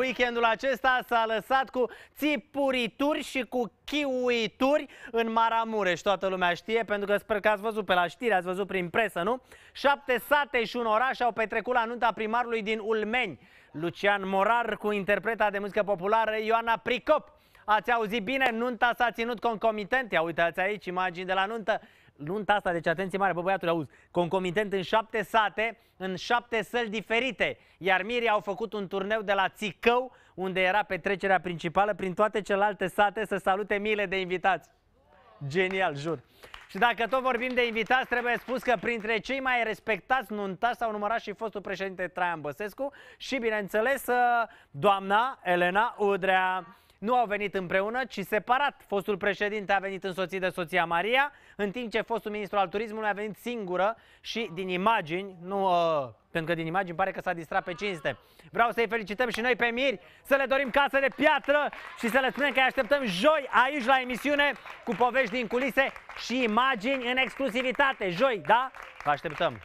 Weekendul acesta s-a lăsat cu țipurituri și cu chiuituri în Maramureș. Toată lumea știe, pentru că sper că ați văzut pe la știri, ați văzut prin presă, nu? Șapte sate și un oraș au petrecut la nunta primarului din Ulmeni, Lucian Morar, cu interpreta de muzică populară Ioana Pricop. Ați auzit bine, nunta s-a ținut concomitent. Ia uitați aici imagini de la nuntă lunta asta, deci atenție mare, bă băiatul, auzi, concomitent în șapte sate, în șapte săli diferite, iar Mirii au făcut un turneu de la Țicău, unde era petrecerea principală, prin toate celelalte sate, să salute miile de invitați. Genial, jur. Și dacă tot vorbim de invitați, trebuie spus că printre cei mai respectați nuntați s-au numărat și fostul președinte Traian Băsescu și, bineînțeles, uh, doamna Elena Udrea nu au venit împreună, ci separat. Fostul președinte a venit însoțit de soția Maria, în timp ce fostul ministru al turismului a venit singură și din imagini, nu... Uh, pentru că din imagini pare că s-a distrat pe cinste. Vreau să-i felicităm și noi pe Miri, să le dorim casă de piatră și să le spunem că îi așteptăm joi aici la emisiune cu povești din culise și imagini în exclusivitate. Joi, da? Vă așteptăm!